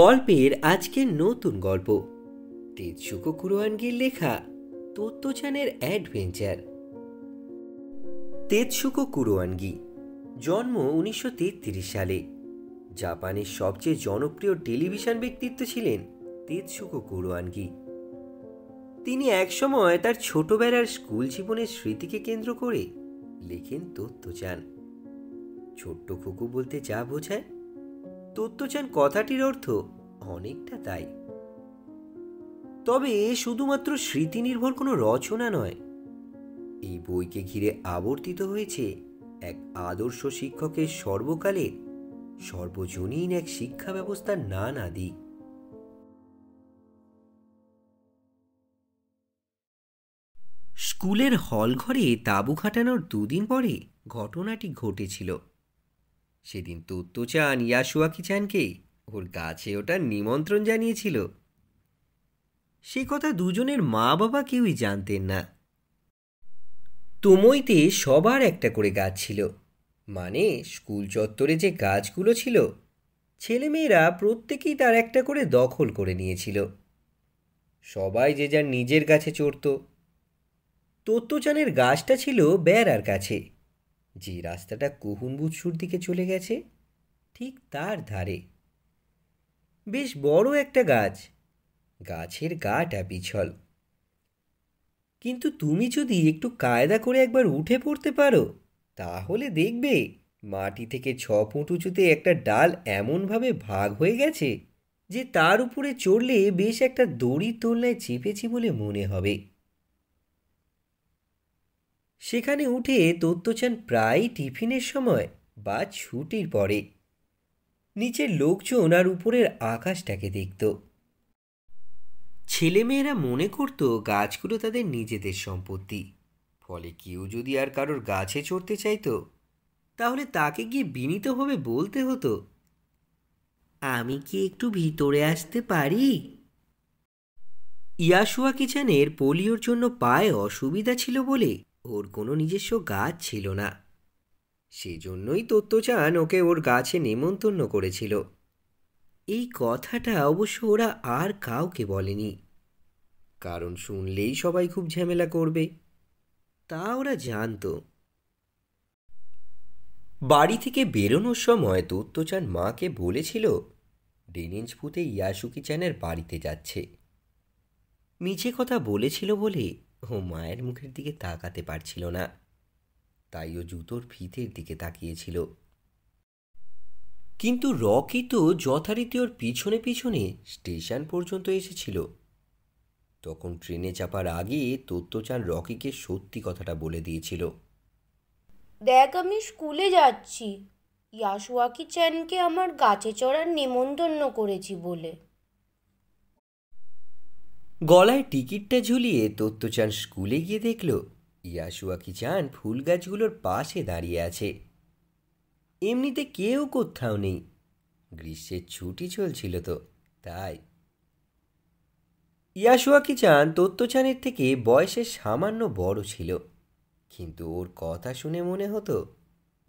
গল্পের আজকের নতুন গল্প তেজসুক কুরোয়ানগির লেখা তত্ত্বচানের অ্যাডভেঞ্চার তেজসুক কুরোয়ানগি জন্ম উনিশশো সালে জাপানের সবচেয়ে জনপ্রিয় টেলিভিশন ব্যক্তিত্ব ছিলেন তেজসুক কুরোয়ানগি তিনি একসময় তার ছোটবেলার স্কুল জীবনের স্মৃতিকে কেন্দ্র করে লেখেন তত্ত্বচান ছোট্ট খুকু বলতে যা বোঝায় তত্ত্বচান কথাটির অর্থ অনেকটা তাই তবে এ শুধুমাত্র স্মৃতিনির্ভর কোনো রচনা নয় এই বইকে ঘিরে আবর্তিত হয়েছে এক আদর্শ শিক্ষকের সর্বকালে সর্বজনীন এক শিক্ষা ব্যবস্থার নানা দিক স্কুলের হল ঘরে তাঁবু খাটানোর দুদিন পরে ঘটনাটি ঘটেছিল সেদিন কি চান চানকে ওর কাছে ওটা নিমন্ত্রণ জানিয়েছিল সে কথা দুজনের মা বাবা কেউই জানতেন না তোমইতে সবার একটা করে গাছ ছিল মানে স্কুল চত্বরে যে গাছগুলো ছিল ছেলেমেয়েরা প্রত্যেকেই তার একটা করে দখল করে নিয়েছিল সবাই যে যার নিজের গাছে চড়ত তত্ত্বচানের গাছটা ছিল বেড়ার কাছে যে রাস্তাটা কুহুম্বুৎসুর দিকে চলে গেছে ঠিক তার ধারে বেশ বড় একটা গাছ গাছের গাটা পিছল কিন্তু তুমি যদি একটু কায়দা করে একবার উঠে পড়তে পারো তাহলে দেখবে মাটি থেকে ছ ফুট উঁচুতে একটা ডাল এমনভাবে ভাগ হয়ে গেছে যে তার উপরে চড়লে বেশ একটা দড়ির তোলায় চেপেছি বলে মনে হবে সেখানে উঠে দত্তচান প্রায় টিফিনের সময় বা ছুটির পরে নিচের লোকজন আর উপরের আকাশটাকে দেখত ছেলেমেয়েরা মনে করত গাছগুলো তাদের নিজেদের সম্পত্তি ফলে কেউ যদি আর কারোর গাছে চড়তে চাইতো তাহলে তাকে গিয়ে বিনীতভাবে বলতে হতো আমি কি একটু ভিতরে আসতে পারি ইয়াসুয়া কিচেনের পোলিওর জন্য পায়ে অসুবিধা ছিল বলে ওর কোনো নিজস্ব গাছ ছিল না সেজন্যই তত্ত্বচান ওকে ওর গাছে নেমন্তন্ন করেছিল এই কথাটা অবশ্য ওরা আর কাউকে বলেনি কারণ শুনলেই সবাই খুব ঝামেলা করবে তা ওরা জানত বাড়ি থেকে বেরোনোর সময় তত্ত্বচান মাকে বলেছিল ডেনিঞ্জ ফুতে ইয়াসুকি চ্যানের বাড়িতে যাচ্ছে মিছে কথা বলেছিল বলে ও মায়ের মুখের দিকে তাকাতে পারছিল না তাই ও জুতোর ফিতের দিকে তাকিয়েছিল কিন্তু রকি তো যথারীতি ওর পিছনে পিছনে স্টেশন পর্যন্ত এসেছিল তখন ট্রেনে চাপার আগে তত্ত্বচান রকিকে সত্যি কথাটা বলে দিয়েছিল দেখ আমি স্কুলে যাচ্ছি ইয়াসুয়াকি চ্যানকে আমার গাছে চড়ার নেমন্তন্ন করেছি বলে গলায় টিকিটটা ঝুলিয়ে তত্ত্বচান স্কুলে গিয়ে দেখল ইয়াসুয়াকি চান ফুল গাছগুলোর পাশে দাঁড়িয়ে আছে এমনিতে কেউ কোথাও নেই গ্রীষ্মের ছুটি চলছিল তো তাই ইয়াসুয়াকি চান তত্ত্বচানের থেকে বয়সে সামান্য বড় ছিল কিন্তু ওর কথা শুনে মনে হতো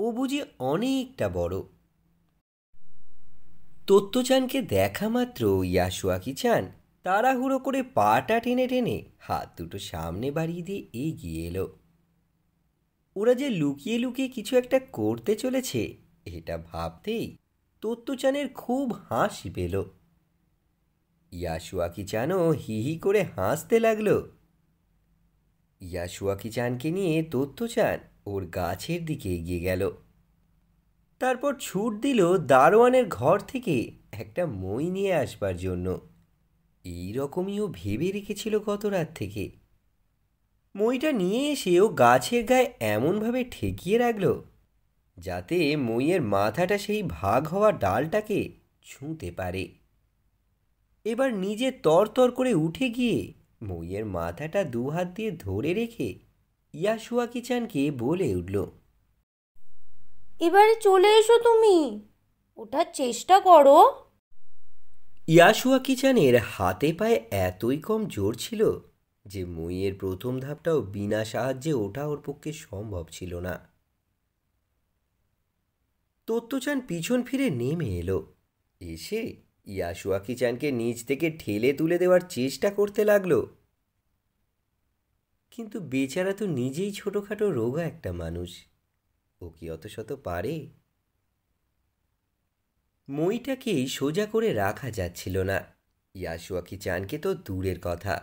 ও বুঝি অনেকটা বড় তত্ত্বচানকে দেখা মাত্র ইয়াসুয়াকি চান তাড়াহুড়ো করে পাটা টেনে টেনে হাত দুটো সামনে বাড়িয়ে দিয়ে এগিয়ে এলো ওরা যে লুকিয়ে লুকিয়ে কিছু একটা করতে চলেছে এটা ভাবতেই তত্ত্বচানের খুব হাসি পেল ইয়াসুয়াকি চানও হি হি করে হাসতে লাগলো ইয়াসুয়াকি চানকে নিয়ে তত্ত্বচান ওর গাছের দিকে এগিয়ে গেল তারপর ছুট দিল দারোয়ানের ঘর থেকে একটা মই নিয়ে আসবার জন্য এই রকমইও ভেবে রেখেছিল গত রাত থেকে মইটা নিয়ে এসেও গাছের গায়ে এমনভাবে ঠেকিয়ে রাখল যাতে মইয়ের মাথাটা সেই ভাগ হওয়া ডালটাকে ছুঁতে পারে এবার নিজে তরতর করে উঠে গিয়ে মইয়ের মাথাটা দু হাত দিয়ে ধরে রেখে ইয়াসুয়া কিচানকে বলে উঠল এবারে চলে এসো তুমি ওঠার চেষ্টা করো ইয়াসুয়া কিচানের হাতে পায়ে এতই কম জোর ছিল যে মুইয়ের প্রথম ধাপটাও বিনা সাহায্যে ওঠা ওর পক্ষে সম্ভব ছিল না তত্ত্বচান পিছন ফিরে নেমে এলো এসে ইয়াসুয়া কিচানকে নিজ থেকে ঠেলে তুলে দেওয়ার চেষ্টা করতে লাগলো কিন্তু বেচারা তো নিজেই ছোটোখাটো রোগা একটা মানুষ ও কি অত শত পারে মইটাকে সোজা করে রাখা যাচ্ছিল না ইয়াশুয়াকি চানকে তো দূরের কথা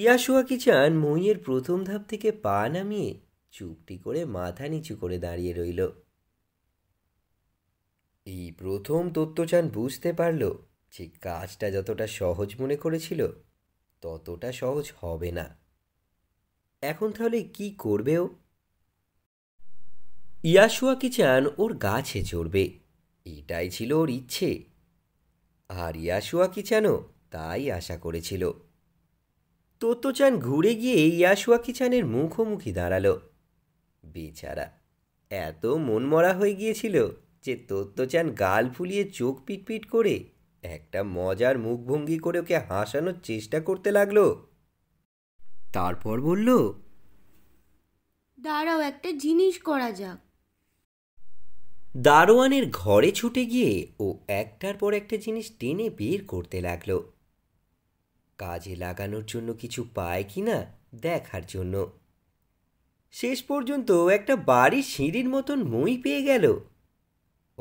ইয়াশুয়াকি চান মইয়ের প্রথম ধাপ থেকে পা নামিয়ে চুপটি করে মাথা নিচু করে দাঁড়িয়ে রইল এই প্রথম তত্ত্বচান বুঝতে পারল যে কাজটা যতটা সহজ মনে করেছিল ততটা সহজ হবে না এখন তাহলে কি করবেও ইয়াসুয়া কিচান ওর গাছে চড়বে এটাই ছিল ওর ইচ্ছে আর ইয়াসুয়া কিচানও তাই আশা করেছিল চান ঘুরে গিয়ে ইয়াসুয়া কিচানের মুখোমুখি দাঁড়াল বেচারা এত মনমরা হয়ে গিয়েছিল যে চান গাল ফুলিয়ে চোখ পিটপিট করে একটা মজার মুখভঙ্গি করে ওকে হাসানোর চেষ্টা করতে লাগলো তারপর বলল দাঁড়াও একটা জিনিস করা যাক দারোয়ানের ঘরে ছুটে গিয়ে ও একটার পর একটা জিনিস টেনে বের করতে লাগলো কাজে লাগানোর জন্য কিছু পায় কি না দেখার জন্য শেষ পর্যন্ত একটা বাড়ির সিঁড়ির মতন মই পেয়ে গেল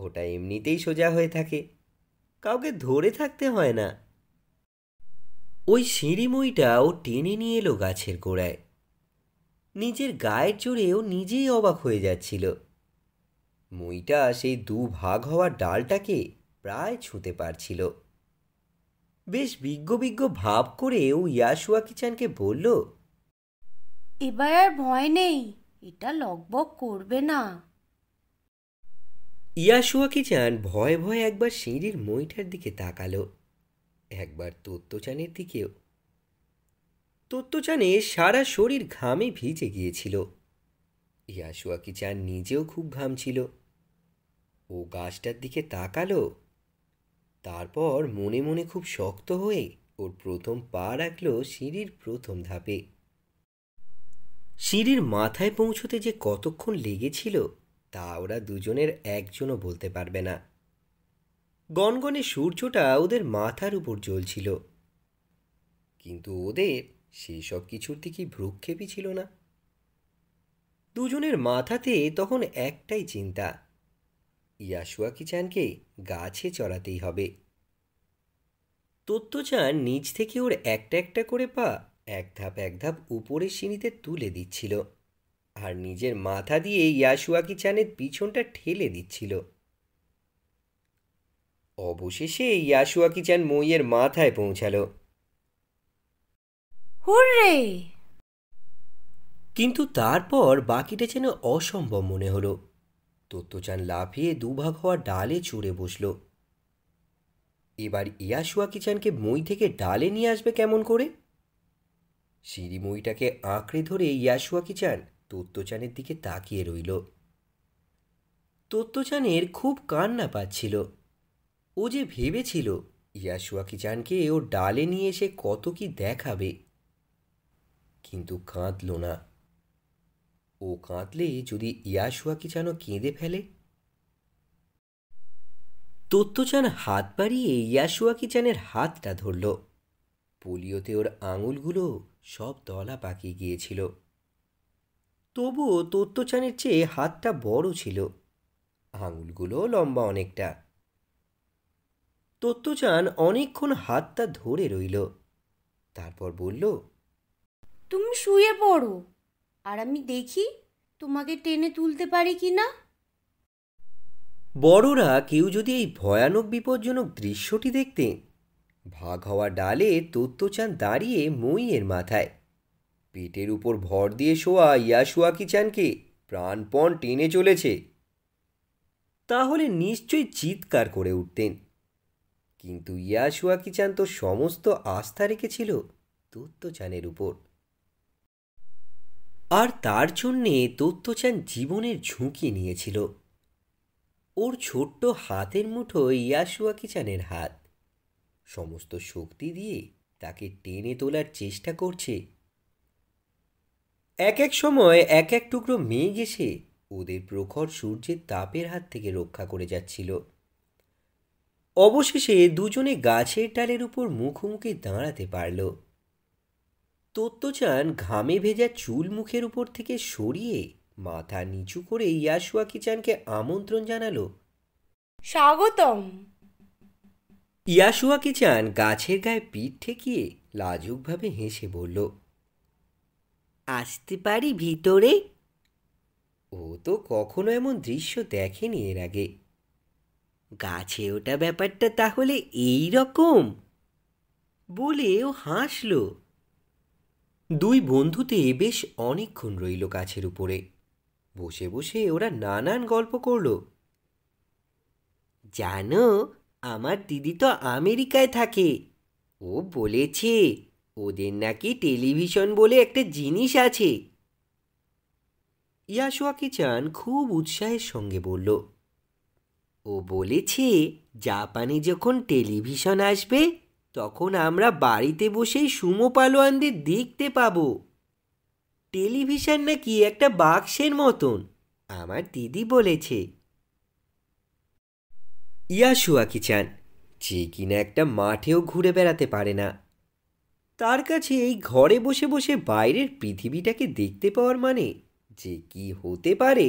ওটা এমনিতেই সোজা হয়ে থাকে কাউকে ধরে থাকতে হয় না ওই সিঁড়ি মইটা ও টেনে নিয়ে এলো গাছের গোড়ায় নিজের গায়ের জোরে ও নিজেই অবাক হয়ে যাচ্ছিল মইটা সেই দু ভাগ হওয়া ডালটাকে প্রায় ছুঁতে পারছিল বেশ বিজ্ঞ বিজ্ঞ ভাব করে ও ইয়াসুয়া কিচানকে বলল এবার আর ভয় নেই এটা লকবক করবে না ইয়াসুয়া কিচান ভয়ে ভয়ে একবার সিঁড়ির মইটার দিকে তাকালো একবার তত্ত্বচানের দিকেও তত্ত্বচানে সারা শরীর ঘামে ভিজে গিয়েছিল ইয়াসুয়া কিচান নিজেও খুব ঘামছিল ছিল ও গাছটার দিকে তাকালো তারপর মনে মনে খুব শক্ত হয়ে ওর প্রথম পা রাখলো সিঁড়ির প্রথম ধাপে সিঁড়ির মাথায় পৌঁছতে যে কতক্ষণ লেগেছিল তা ওরা দুজনের একজনও বলতে পারবে না গনগনে সূর্যটা ওদের মাথার উপর জ্বলছিল কিন্তু ওদের সেই সব কিছুর দিকেই ভ্রুক্ষেপই ছিল না দুজনের মাথাতে তখন একটাই চিন্তা ইয়াসুয়া কিচানকে গাছে চড়াতেই হবে চান নিজ থেকে ওর একটা একটা করে পা এক ধাপ এক ধাপ উপরের সিঁড়িতে তুলে দিচ্ছিল আর নিজের মাথা দিয়ে ইয়াসুয়াকি চানের পিছনটা ঠেলে দিচ্ছিল অবশেষে ইয়াসুয়াকি চান মইয়ের মাথায় পৌঁছালো হুররে কিন্তু তারপর বাকিটা যেন অসম্ভব মনে হলো দত্তচান লাফিয়ে দুভাগ হওয়া ডালে চড়ে বসল এবার ইয়াসুয়াকি কিচানকে মই থেকে ডালে নিয়ে আসবে কেমন করে সিঁড়ি মইটাকে আঁকড়ে ধরে ইয়াশুয়া কিচান তত্ত্বচানের দিকে তাকিয়ে রইল তত্ত্বচানের খুব কান্না পাচ্ছিল ও যে ভেবেছিল ইয়াশুয়া কিচানকে ও ডালে নিয়ে এসে কত কি দেখাবে কিন্তু কাঁদল না ও কাঁদলে যদি ইয়াশুয়া কি যেন কেঁদে ফেলে তত্ত্বচান হাত বাড়িয়ে ইয়াশুয়া কিচানের হাতটা ধরল পোলিওতে ওর আঙুলগুলো সব দলা পাকিয়ে গিয়েছিল তবুও তত্ত্বচানের চেয়ে হাতটা বড় ছিল আঙুলগুলো লম্বা অনেকটা তত্ত্বচান অনেকক্ষণ হাতটা ধরে রইল তারপর বলল তুমি শুয়ে পড়ো আর আমি দেখি তোমাকে টেনে তুলতে পারি কি না বড়রা কেউ যদি এই ভয়ানক বিপজ্জনক দৃশ্যটি দেখতেন ভাগ হওয়া ডালে তত্ত্বচান দাঁড়িয়ে মইয়ের মাথায় পেটের উপর ভর দিয়ে শোয়া কি চানকে প্রাণপণ টেনে চলেছে তাহলে নিশ্চয়ই চিৎকার করে উঠতেন কিন্তু ইয়াসুয়াকি চান তো সমস্ত আস্থা রেখেছিল তত্ত্বচানের উপর আর তার জন্যে দত্তচান জীবনের ঝুঁকি নিয়েছিল ওর ছোট্ট হাতের মুঠো কিচানের হাত সমস্ত শক্তি দিয়ে তাকে টেনে তোলার চেষ্টা করছে এক এক সময় এক এক টুকরো মেঘ এসে ওদের প্রখর সূর্যের তাপের হাত থেকে রক্ষা করে যাচ্ছিল অবশেষে দুজনে গাছের ডালের উপর মুখোমুখি দাঁড়াতে পারল তত্ত্বচান ঘামে ভেজা চুল মুখের উপর থেকে সরিয়ে মাথা নিচু করে ইয়াসুয়া কিচানকে আমন্ত্রণ জানালো স্বাগতম ইয়াসুয়া কিচান গাছের গায়ে পিঠ ঠেকিয়ে লাজুকভাবে হেসে বলল আসতে পারি ভিতরে ও তো কখনো এমন দৃশ্য দেখেনি এর আগে গাছে ওটা ব্যাপারটা তাহলে এই রকম বলে ও হাসলো দুই বন্ধুতে বেশ অনেকক্ষণ রইল গাছের উপরে বসে বসে ওরা নানান গল্প করল জানো আমার দিদি তো আমেরিকায় থাকে ও বলেছে ওদের নাকি টেলিভিশন বলে একটা জিনিস আছে ইয়াসোয়াকে চান খুব উৎসাহের সঙ্গে বলল ও বলেছে জাপানে যখন টেলিভিশন আসবে তখন আমরা বাড়িতে বসেই সুমো পালোয়ানদের দেখতে পাবো টেলিভিশন নাকি একটা বাক্সের মতন আমার দিদি বলেছে ইয়াসুয়াকি চান যে কিনা একটা মাঠেও ঘুরে বেড়াতে পারে না তার কাছে এই ঘরে বসে বসে বাইরের পৃথিবীটাকে দেখতে পাওয়ার মানে যে কি হতে পারে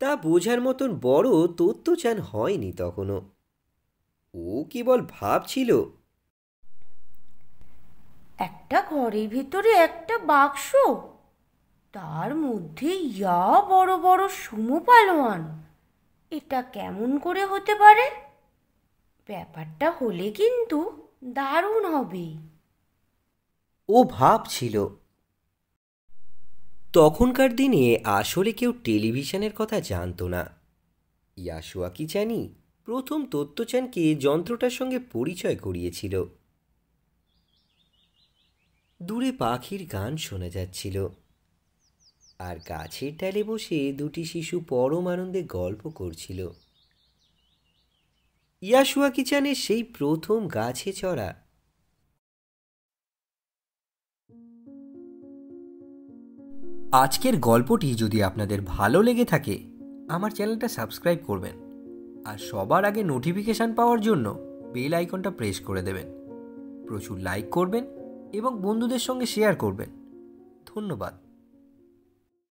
তা বোঝার মতন বড় তথ্য চান হয়নি তখনও ও কেবল ভাবছিল একটা ঘরের ভিতরে একটা বাক্স তার মধ্যে ইয়া বড় বড় সুমো পালোয়ান এটা কেমন করে হতে পারে ব্যাপারটা হলে কিন্তু দারুণ হবে ও ভাবছিল তখনকার দিনে আসলে কেউ টেলিভিশনের কথা জানতো না ইয়াসুয়া কি জানি প্রথম তত্ত্বচানকে যন্ত্রটার সঙ্গে পরিচয় করিয়েছিল দূরে পাখির গান শোনা যাচ্ছিল আর গাছের ডালে বসে দুটি শিশু পরম আনন্দে গল্প করছিল ইয়াশুয়া কিচানের সেই প্রথম গাছে চড়া আজকের গল্পটি যদি আপনাদের ভালো লেগে থাকে আমার চ্যানেলটা সাবস্ক্রাইব করবেন আর সবার আগে নোটিফিকেশান পাওয়ার জন্য বেল আইকনটা প্রেস করে দেবেন প্রচুর লাইক করবেন এবং বন্ধুদের সঙ্গে শেয়ার করবেন ধন্যবাদ